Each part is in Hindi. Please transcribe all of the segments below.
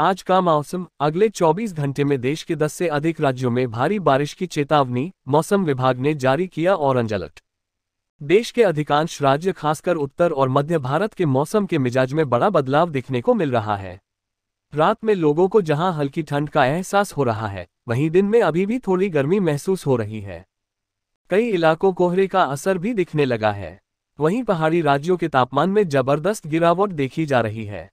आज का मौसम अगले 24 घंटे में देश के 10 से अधिक राज्यों में भारी बारिश की चेतावनी मौसम विभाग ने जारी किया ऑरेंज अलर्ट देश के अधिकांश राज्य खासकर उत्तर और मध्य भारत के मौसम के मिजाज में बड़ा बदलाव देखने को मिल रहा है रात में लोगों को जहां हल्की ठंड का एहसास हो रहा है वहीं दिन में अभी भी थोड़ी गर्मी महसूस हो रही है कई इलाकों कोहरे का असर भी दिखने लगा है वहीं पहाड़ी राज्यों के तापमान में जबरदस्त गिरावट देखी जा रही है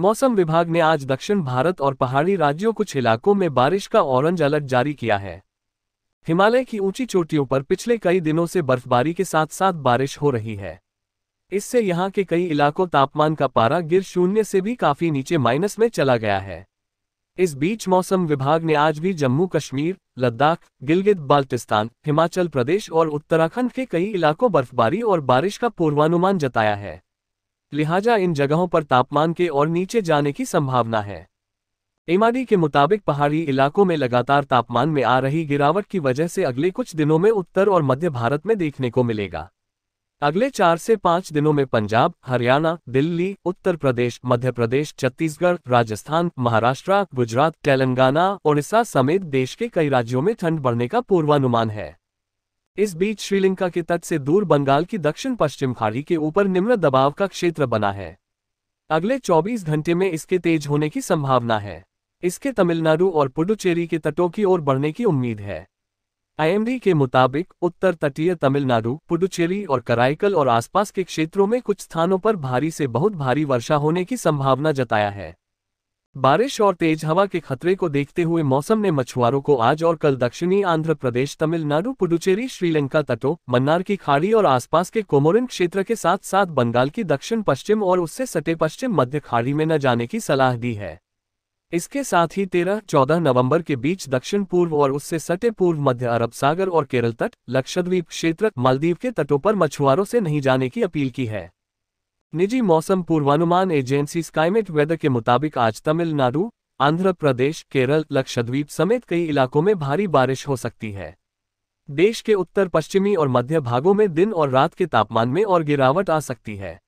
मौसम विभाग ने आज दक्षिण भारत और पहाड़ी राज्यों कुछ इलाकों में बारिश का ऑरेंज अलर्ट जारी किया है हिमालय की ऊंची चोटियों पर पिछले कई दिनों से बर्फबारी के साथ साथ बारिश हो रही है इससे यहां के कई इलाकों तापमान का पारा गिर शून्य से भी काफी नीचे माइनस में चला गया है इस बीच मौसम विभाग ने आज भी जम्मू कश्मीर लद्दाख गिलगित बाल्टिस्तान हिमाचल प्रदेश और उत्तराखंड के कई इलाकों बर्फबारी और बारिश का पूर्वानुमान जताया है लिहाजा इन जगहों पर तापमान के और नीचे जाने की संभावना है एमआरडी के मुताबिक पहाड़ी इलाकों में लगातार तापमान में आ रही गिरावट की वजह से अगले कुछ दिनों में उत्तर और मध्य भारत में देखने को मिलेगा अगले चार से पाँच दिनों में पंजाब हरियाणा दिल्ली उत्तर प्रदेश मध्य प्रदेश छत्तीसगढ़ राजस्थान महाराष्ट्र गुजरात तेलंगाना ओडिशा समेत देश के कई राज्यों में ठंड बढ़ने का पूर्वानुमान है इस बीच श्रीलंका के तट से दूर बंगाल की दक्षिण पश्चिम खाड़ी के ऊपर निम्न दबाव का क्षेत्र बना है अगले 24 घंटे में इसके तेज होने की संभावना है इसके तमिलनाडु और पुडुचेरी के तटों की ओर बढ़ने की उम्मीद है आईएमडी के मुताबिक उत्तर तटीय तमिलनाडु पुडुचेरी और कराइकल और आसपास के क्षेत्रों में कुछ स्थानों पर भारी से बहुत भारी वर्षा होने की संभावना जताया है बारिश और तेज हवा के खतरे को देखते हुए मौसम ने मछुआरों को आज और कल दक्षिणी आंध्र प्रदेश तमिलनाडु पुडुचेरी श्रीलंका तटों मन्नार की खाड़ी और आसपास के कोमोरिन क्षेत्र के साथ साथ बंगाल की दक्षिण पश्चिम और उससे सटे पश्चिम मध्य खाड़ी में न जाने की सलाह दी है इसके साथ ही 13-14 नवंबर के बीच दक्षिण पूर्व और उससे सटे पूर्व मध्य अरब सागर और केरल तट लक्षद्वीप क्षेत्र मालदीव के तटों पर मछुआरों से नहीं जाने की अपील की है निजी मौसम पूर्वानुमान एजेंसी स्काईमेट वेदर के मुताबिक आज तमिलनाडु आंध्र प्रदेश केरल लक्षद्वीप समेत कई इलाकों में भारी बारिश हो सकती है देश के उत्तर पश्चिमी और मध्य भागों में दिन और रात के तापमान में और गिरावट आ सकती है